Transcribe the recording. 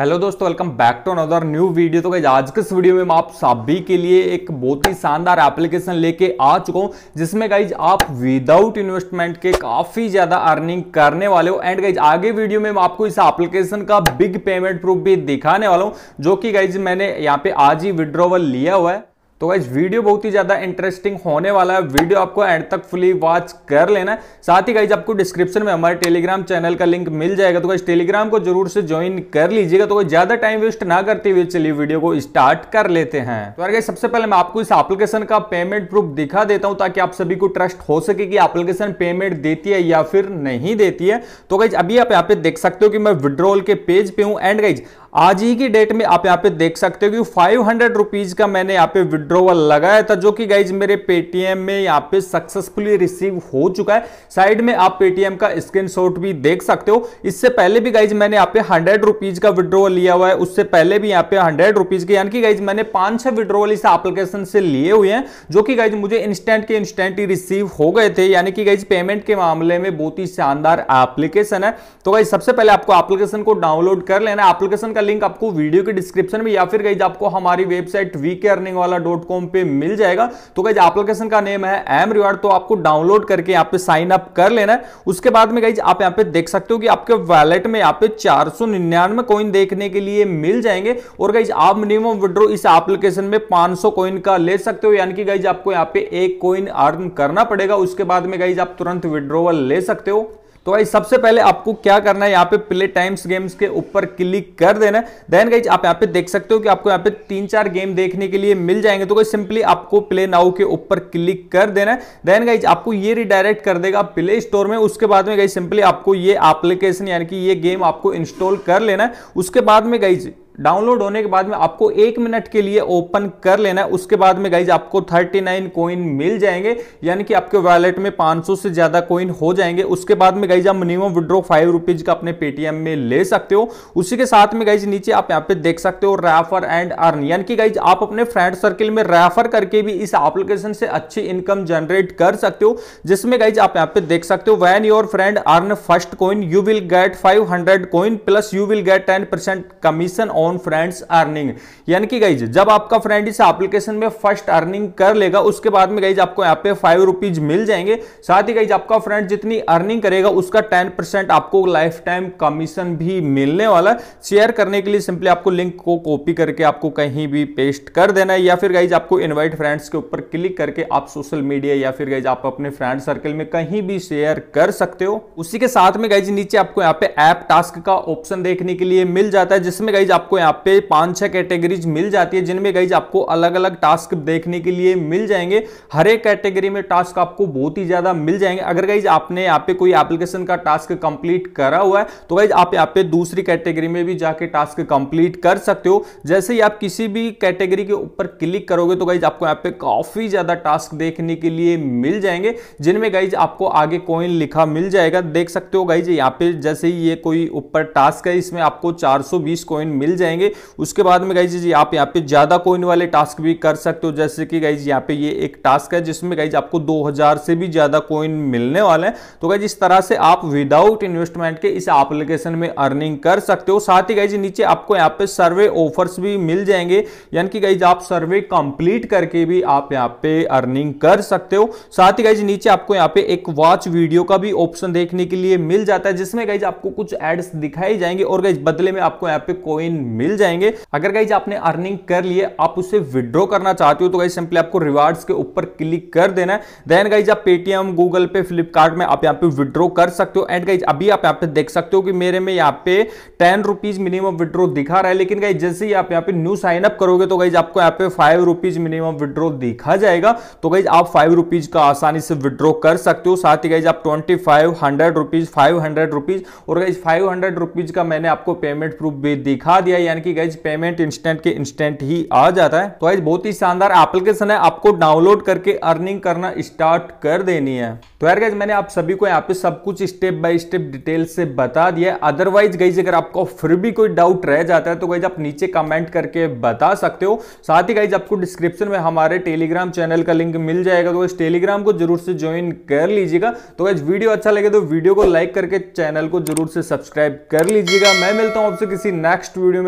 hello दोस्तों welcome back to another new video तो आज के इस वीडियो में मैं आप सभी के लिए एक बहुत ही शानदार एप्लीकेशन लेके आ चुका हूँ जिसमें गाइज आप विदाउट इन्वेस्टमेंट के काफ़ी ज़्यादा अर्निंग करने वाले हो एंड गाइज आगे वीडियो में मैं आपको इस एप्लीकेशन का बिग पेमेंट प्रूफ भी दिखाने वाला हूँ जो कि गाइज मैंने यहाँ पे आज ही विड्रोवल लिया हुआ है तो वाइज वीडियो बहुत ही ज्यादा इंटरेस्टिंग होने वाला है वीडियो आपको एंड तक फुली वॉच कर लेना साथ ही गाइज आपको डिस्क्रिप्शन में हमारे टेलीग्राम चैनल का लिंक मिल जाएगा तो गाइज टेलीग्राम को जरूर से ज्वाइन कर लीजिएगा तो कोई ज्यादा टाइम वेस्ट ना करते हुए चलिए वीडियो को स्टार्ट कर लेते हैं तो यार सबसे पहले मैं आपको इस एप्लीकेशन का पेमेंट प्रूफ दिखा देता हूं ताकि आप सभी को ट्रस्ट हो सके कि एप्लीकेशन पेमेंट देती है या फिर नहीं देती है तो गाइज अभी आप यहाँ पे देख सकते हो कि मैं विड्रॉल के पेज पे हूँ एंड गाइज आज ही की डेट में आप यहाँ पे देख सकते हो कि फाइव हंड्रेड रुपीज का मैंने यहाँ पे विड्रोवल लगाया था जो कि गाइज मेरे पेटीएम में यहाँ पे सक्सेसफुली रिसीव हो चुका है साइड में आप पेटीएम का स्क्रीनशॉट भी देख सकते हो इससे पहले भी गाइज मैंने यहाँ पे हंड्रेड रुपीज का विड्रोवल लिया हुआ है उससे पहले भी यहाँ पे हंड्रेड रुपीज के यानी कि गाइज मैंने पांच छह विड्रोवल इस एप्लीकेशन से लिए हुए हैं जो कि गाइज मुझे इंस्टेंट के इंस्टेंट ही रिसीव हो गए थे यानी कि गाइज पेमेंट के मामले में बहुत ही शानदार एप्लीकेशन है तो गाइज सबसे पहले आपको एप्लीकेशन को डाउनलोड कर लेना एप्लीकेशन का लिंक आपको वीडियो के डिस्क्रिप्शन में या फिर गई आपको हमारी वेबसाइट वी अर्निंग वाला डॉट कॉम पे मिल जाएगा तो गई एप्लीकेशन का नेम है एम रिवार्ड तो आपको डाउनलोड करके यहाँ पे साइन अप कर लेना है उसके बाद में गई आप यहाँ पे देख सकते हो कि आपके वैलेट में यहाँ पे चार सौ निन्यानवे कॉइन देखने के लिए मिल जाएंगे और गई आप मिनिमम विड्रो इस एप्लीकेशन में पांच सौ कॉइन का ले सकते हो यानी कि गई आपको यहाँ पे एक कॉइन अर्न करना पड़ेगा उसके बाद में गई आप तुरंत विड्रोवल ले सकते हो तो भाई सबसे पहले आपको क्या करना है यहाँ पे प्ले टाइम्स गेम्स के ऊपर क्लिक कर देना देन गाइज आप यहाँ पे देख सकते हो कि आपको यहाँ पे तीन चार गेम देखने के लिए मिल जाएंगे तो गाइज सिंपली आपको प्ले नाउ के ऊपर क्लिक कर देना देन गाइज आपको ये रिडायरेक्ट कर देगा प्ले स्टोर में उसके बाद में गई सिंपली आपको ये एप्लीकेशन यानी कि ये गेम आपको इंस्टॉल कर लेना उसके बाद में गई डाउनलोड होने के बाद में आपको एक मिनट के लिए ओपन कर लेना है उसके बाद में गाइज आपको 39 कोइन मिल जाएंगे यानी कि आपके वॉलेट में 500 से ज़्यादा कोइन हो जाएंगे उसके बाद में गाइज आप मिनिमम विड्रॉ फाइव रुपीज़ का अपने पेटीएम में ले सकते हो उसी के साथ में गाइज नीचे आप यहाँ पे देख सकते हो रेफर एंड अर्न यानी कि गाइज आप अपने फ्रेंड सर्किल में रेफर करके भी इस एप्लीकेशन से अच्छी इनकम जनरेट कर सकते हो जिसमें गाइज आप यहाँ पे देख सकते हो when your friend earn first coin you will get five coin plus you will get ten commission on on friends earning यानी कि गाइज जब आपका फ्रेंड इस एप्लीकेशन में फर्स्ट अर्निंग कर लेगा उसके बाद में गाइज आपको यहाँ पे फाइव रुपीज मिल जाएंगे साथ ही गाइज आपका फ्रेंड जितनी अर्निंग करेगा उसका टेन परसेंट आपको लाइफ टाइम कमीशन भी मिलने वाला शेयर करने के लिए सिंपली आपको लिंक को कॉपी करके आपको कहीं भी पेस्ट कर देना है या फिर गाइज आपको इन्वाइट फ्रेंड्स के ऊपर क्लिक करके आप सोशल मीडिया या फिर गाइज आप अपने फ्रेंड सर्कल में कहीं भी शेयर कर सकते हो उसी के साथ में गाइज नीचे आपको यहाँ पे ऐप टास्क का ऑप्शन देखने के लिए मिल जाता है जिसमें गाइज आपको यहाँ पे पांच छह कैटेगरीज मिल जाती है जिनमें गाइज आपको अलग अलग टास्क देखने के लिए मिल जाएंगे हर एक कैटेगरी में टास्क आपको बहुत ही ज्यादा मिल जाएंगे अगर गाइज आपने यहाँ पे कोई एप्लीकेशन का टास्क कंप्लीट करा हुआ है तो गाइज आप यहाँ पे दूसरी कैटेगरी में भी जाके टास्क कंप्लीट कर सकते हो जैसे ही आप किसी भी कैटेगरी के ऊपर क्लिक करोगे तो गाइज आपको यहाँ पे काफी ज्यादा टास्क देखने के लिए मिल जाएंगे जिनमें गाइज आपको आगे कॉइन लिखा मिल जाएगा देख सकते हो गाइज यहाँ पे जैसे ही ये कोई ऊपर टास्क है इसमें आपको चार 420 कॉइन मिल जाएंगे जाएंगे उसके बाद में गाइज जी आप यहाँ पे ज़्यादा कोइन वाले टास्क भी कर सकते हो जैसे कि गाइज यहाँ पे ये एक टास्क है जिसमें गाइज आपको 2000 से भी ज़्यादा कोइन मिलने वाले हैं तो गाइज इस तरह से आप विदाउट इन्वेस्टमेंट के इस एप्लीकेशन में अर्निंग कर सकते हो साथ ही गाइज नीचे आपको यहाँ पे सर्वे ऑफर्स भी मिल जाएंगे यानी कि गाइज आप सर्वे कंप्लीट करके भी आप यहाँ पे अर्निंग कर सकते हो साथ ही गाइज नीचे आपको यहाँ पे एक वॉच वीडियो का भी ऑप्शन देखने के लिए मिल जाता है जिसमें गाइज आपको कुछ एड्स दिखाई जाएंगे और गाइज बदले में आपको यहाँ पे कोइन मिल जाएंगे अगर गाइज आपने अर्निंग कर लिए आप उसे विड्रॉ करना चाहते हो तो गाइज सिंपली आपको रिवार्ड्स के ऊपर क्लिक कर देना है देन गाइज आप पेटीएम गूगल पे फ्लिपकार्ट में आप यहाँ पे विड्रॉ कर सकते हो एंड गाइज अभी आप यहाँ पे देख सकते हो कि मेरे में यहाँ पे टेन रुपीज मिनिमम विड्रॉ दिखा रहा है लेकिन गाइज जैसे ही आप यहाँ पे न्यू साइन अप करोगे तो गाइज आपको यहाँ पे फाइव रुपीज मिनिमम विड्रॉ दिखा जाएगा तो गाइज आप फाइव रुपीज का आसानी से विड्रॉ कर सकते हो साथ ही गाइज आप twenty five hundred rupees five hundred rupees और गाइज फाइव हंड्रेड रुपीज का मैंने आपको पेमेंट प्रूफ भी दिखा दिया है यानी कि गाइज पेमेंट इंस्टेंट के इंस्टेंट ही आ जाता है तो गाइज बहुत ही शानदार एप्लीकेशन है आपको डाउनलोड करके अर्निंग करना स्टार्ट कर देनी है तो यार गाइज मैंने आप सभी को यहाँ पे सब कुछ स्टेप बाय स्टेप डिटेल से बता दिया अदरवाइज गाइज अगर आपको फिर भी कोई डाउट रह जाता है तो गाइज आप नीचे कमेंट करके बता सकते हो साथ ही गाइज आपको डिस्क्रिप्शन में हमारे टेलीग्राम चैनल का लिंक मिल जाएगा तो इस टेलीग्राम को जरूर से ज्वाइन कर लीजिएगा तो गाइज वीडियो अच्छा लगे तो वीडियो को लाइक करके चैनल को जरूर से सब्सक्राइब कर लीजिएगा मैं मिलता हूँ आपसे किसी नेक्स्ट वीडियो में